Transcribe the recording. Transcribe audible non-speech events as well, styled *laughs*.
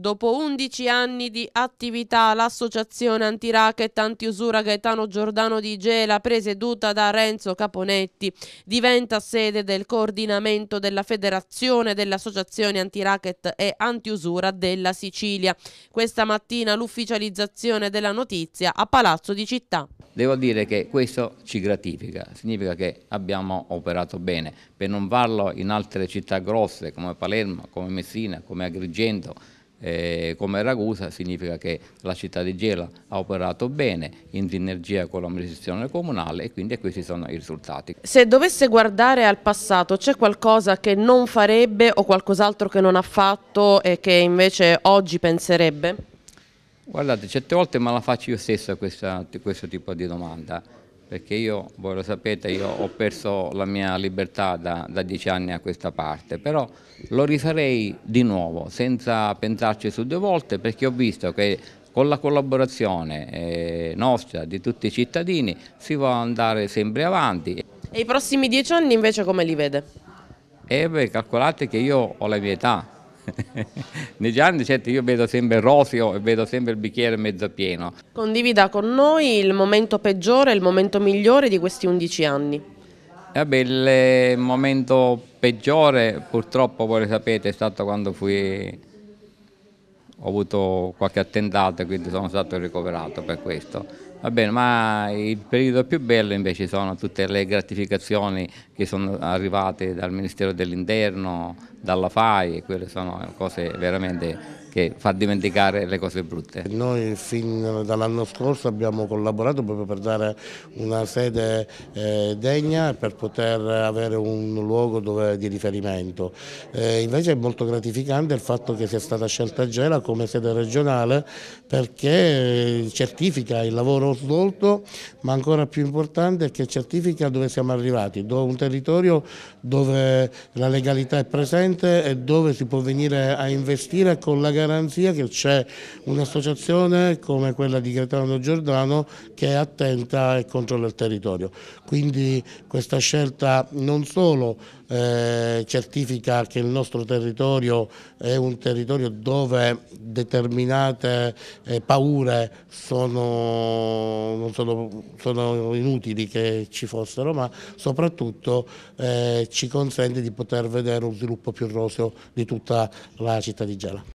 Dopo 11 anni di attività, l'associazione antiracket antiusura Gaetano Giordano di Gela, presieduta da Renzo Caponetti, diventa sede del coordinamento della Federazione delle Associazioni Antiracket e Antiusura della Sicilia. Questa mattina l'ufficializzazione della notizia a Palazzo di Città. Devo dire che questo ci gratifica, significa che abbiamo operato bene. Per non farlo in altre città grosse come Palermo, come Messina, come Agrigento, eh, come Ragusa significa che la città di Gela ha operato bene in sinergia con l'amministrazione comunale e quindi questi sono i risultati. Se dovesse guardare al passato c'è qualcosa che non farebbe o qualcos'altro che non ha fatto e che invece oggi penserebbe? Guardate, certe volte me la faccio io stesso questa, questo tipo di domanda perché io, voi lo sapete, io ho perso la mia libertà da, da, dieci anni a questa parte, però lo rifarei di nuovo, senza pensarci su due volte, perché ho visto che con la collaborazione eh, nostra, di tutti i cittadini, si può andare sempre avanti. E i prossimi dieci anni invece come li vede? E beh, calcolate che io ho la mia età, *laughs* Negli anni certo io vedo sempre il rosio e vedo sempre il bicchiere mezzo pieno. Condivida con noi il momento peggiore e il momento migliore di questi 11 anni. Vabbè, eh, il momento peggiore purtroppo voi lo sapete è stato quando fui ho avuto qualche attentato e quindi sono stato ricoverato per questo Va bene, ma il periodo più bello invece sono tutte le gratificazioni che sono arrivate dal Ministero dell'Interno, dalla FAI, e quelle sono cose veramente che fa dimenticare le cose brutte. Noi fin dall'anno scorso abbiamo collaborato proprio per dare una sede eh, degna e per poter avere un luogo dove, di riferimento. Eh, invece è molto gratificante il fatto che sia stata scelta Gela come sede regionale perché eh, certifica il lavoro lavoro svolto, ma ancora più importante è che certifica dove siamo arrivati, dove un territorio dove la legalità è presente e dove si può venire a investire con la garanzia che c'è un'associazione come quella di Gaetano Giordano che è attenta e controlla il territorio. Quindi questa scelta non solo eh, certifica che il nostro territorio è un territorio dove determinate eh, paure sono, sono, sono, inutili che ci fossero, ma soprattutto eh, ci consente di poter vedere un sviluppo più roseo di tutta la città di Gela.